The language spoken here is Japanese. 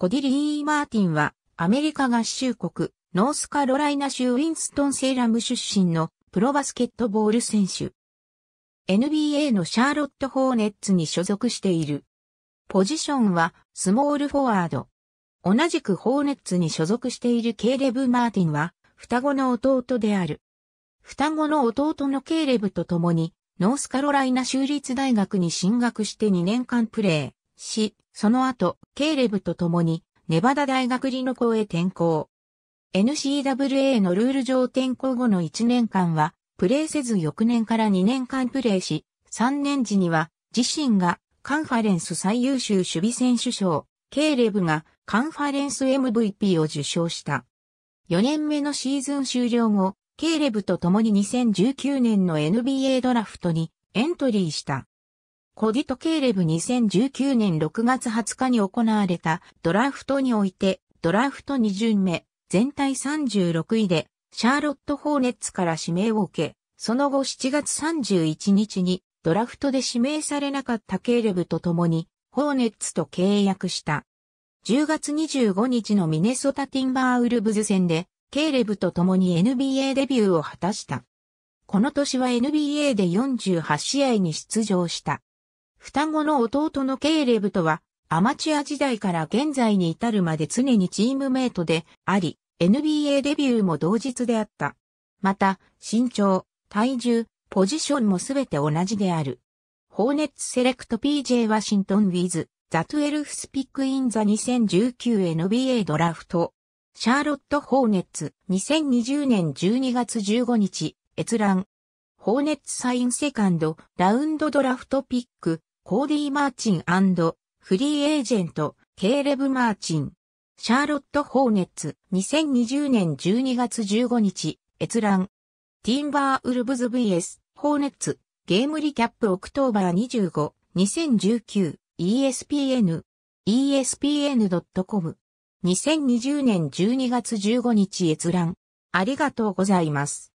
コディリー・マーティンは、アメリカ合衆国、ノースカロライナ州ウィンストン・セイラム出身のプロバスケットボール選手。NBA のシャーロット・ホーネッツに所属している。ポジションはスモールフォワード。同じくホーネッツに所属しているケイレブ・マーティンは双子の弟である。双子の弟のケイレブと共にノースカロライナ州立大学に進学して2年間プレー。し、その後、ケーレブと共に、ネバダ大学リノ校へ転校。n c w a のルール上転校後の1年間は、プレーせず翌年から2年間プレーし、3年時には、自身がカンファレンス最優秀守備選手賞、ケーレブがカンファレンス MVP を受賞した。4年目のシーズン終了後、ケーレブと共に2019年の NBA ドラフトにエントリーした。コディト・ケイレブ2019年6月20日に行われたドラフトにおいてドラフト2巡目全体36位でシャーロット・ホーネッツから指名を受け、その後7月31日にドラフトで指名されなかったケイレブと共にホーネッツと契約した。10月25日のミネソタ・ティンバーウルブズ戦でケイレブと共に NBA デビューを果たした。この年は NBA で48試合に出場した。双子の弟のケイレブとは、アマチュア時代から現在に至るまで常にチームメイトであり、NBA デビューも同日であった。また、身長、体重、ポジションもすべて同じである。ホーネッツセレクト PJ ワシントンウィズ、ザトゥエルフスピックインザ 2019NBA ドラフト。シャーロット・ホーネッツ、2020年12月15日、閲覧。ホーネッツサインセカンド、ラウンドドラフトピック、コーディ・ー・マーチンフリーエージェント、ケーレブ・マーチン。シャーロット・ホーネッツ、2020年12月15日、閲覧。ティンバー・ウルブズ VS、ホーネッツ、ゲームリキャップ・オクトーバー25、2019、ESPN、espn.com。2020年12月15日閲覧。ありがとうございます。